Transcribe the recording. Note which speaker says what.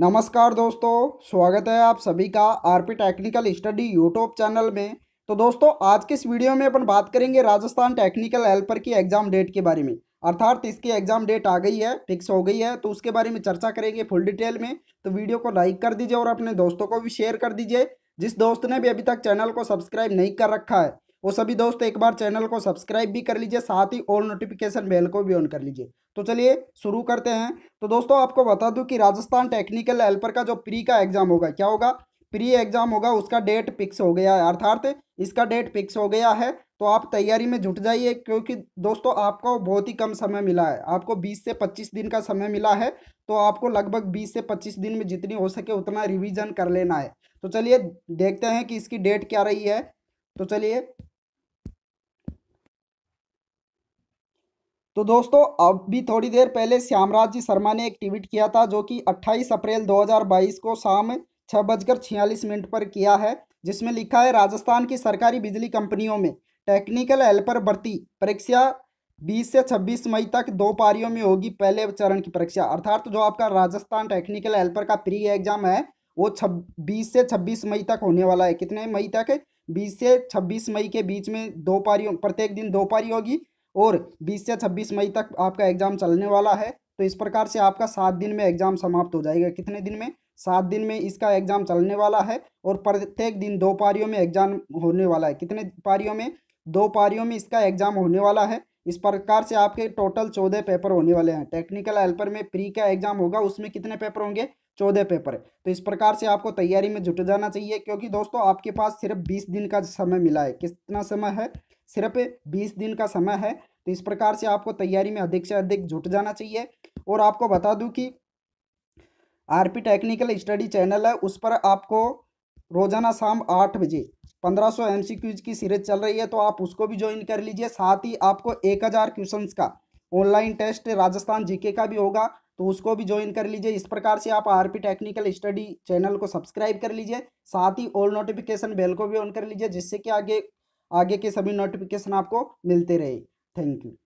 Speaker 1: नमस्कार दोस्तों स्वागत है आप सभी का RP technical study YouTube channel में तो दोस्तों आज के इस वीडियो में अपन बात करेंगे राजस्थान टेक्निकल हेल्पर की एग्जाम डेट के बारे में अर्थात इसकी एग्जाम डेट आ गई है फिक्स हो गई है तो उसके बारे में चर्चा करेंगे फुल डिटेल में तो वीडियो को लाइक कर दीजिए और अपने दोस्तों को भी शेयर कर दीजिए जिस दोस्त ने भी अभी तक चैनल को सब्सक्राइब नहीं कर रखा है वो सभी दोस्त एक बार चैनल को सब्सक्राइब भी कर लीजिए साथ ही ऑल नोटिफिकेशन बेल को भी ऑन कर लीजिए तो चलिए शुरू करते हैं तो दोस्तों आपको बता दूं कि राजस्थान टेक्निकल हेल्पर का जो प्री का एग्ज़ाम होगा क्या होगा प्री एग्ज़ाम होगा उसका डेट फिक्स हो गया है अर्थात इसका डेट फिक्स हो गया है तो आप तैयारी में जुट जाइए क्योंकि दोस्तों आपको बहुत ही कम समय मिला है आपको 20 से 25 दिन का समय मिला है तो आपको लगभग 20 से 25 दिन में जितनी हो सके उतना रिवीजन कर लेना है तो चलिए देखते हैं कि इसकी डेट क्या रही है तो चलिए तो दोस्तों अब भी थोड़ी देर पहले श्यामराज जी शर्मा ने एक ट्वीट किया था जो कि 28 अप्रैल 2022 को शाम छः बजकर छियालीस मिनट पर किया है जिसमें लिखा है राजस्थान की सरकारी बिजली कंपनियों में टेक्निकल हेल्पर भर्ती परीक्षा 20 से 26 मई तक दो पारियों में होगी पहले चरण की परीक्षा अर्थात जो आपका राजस्थान टेक्निकल हेल्पर का प्री एग्जाम है वो छब्बीस से छब्बीस मई तक होने वाला है कितने मई तक बीस से छब्बीस मई के बीच में दो पारियों प्रत्येक दिन दो पारी होगी और 20 से 26 मई तक आपका एग्जाम चलने वाला है तो इस प्रकार से आपका सात दिन में एग्जाम समाप्त हो जाएगा कितने दिन में सात दिन में इसका एग्जाम चलने वाला है और प्रत्येक दिन दो पारियों में एग्जाम होने वाला है कितने पारियों में दो पारियों में इसका एग्जाम होने वाला है इस प्रकार से आपके टोटल चौदह पेपर होने वाले हैं टेक्निकल हेल्पर में प्री का एग्जाम होगा उसमें कितने पेपर होंगे चौदह पेपर तो इस प्रकार से आपको तैयारी में जुट जाना चाहिए क्योंकि दोस्तों आपके पास सिर्फ बीस दिन का समय मिला है कितना समय है सिर्फ बीस दिन का समय है तो इस प्रकार से आपको तैयारी में अधिक से अधिक जुट जाना चाहिए और आपको बता दूं कि आरपी टेक्निकल स्टडी चैनल है उस पर आपको रोजाना शाम आठ बजे पंद्रह सौ एम की सीरीज चल रही है तो आप उसको भी ज्वाइन कर लीजिए साथ ही आपको एक हज़ार क्वेश्चन का ऑनलाइन टेस्ट राजस्थान जीके का भी होगा तो उसको भी ज्वाइन कर लीजिए इस प्रकार से आप आरपी टेक्निकल स्टडी चैनल को सब्सक्राइब कर लीजिए साथ ही ऑल नोटिफिकेशन बेल को भी ऑन कर लीजिए जिससे कि आगे आगे के सभी नोटिफिकेशन आपको मिलते रहे थैंक यू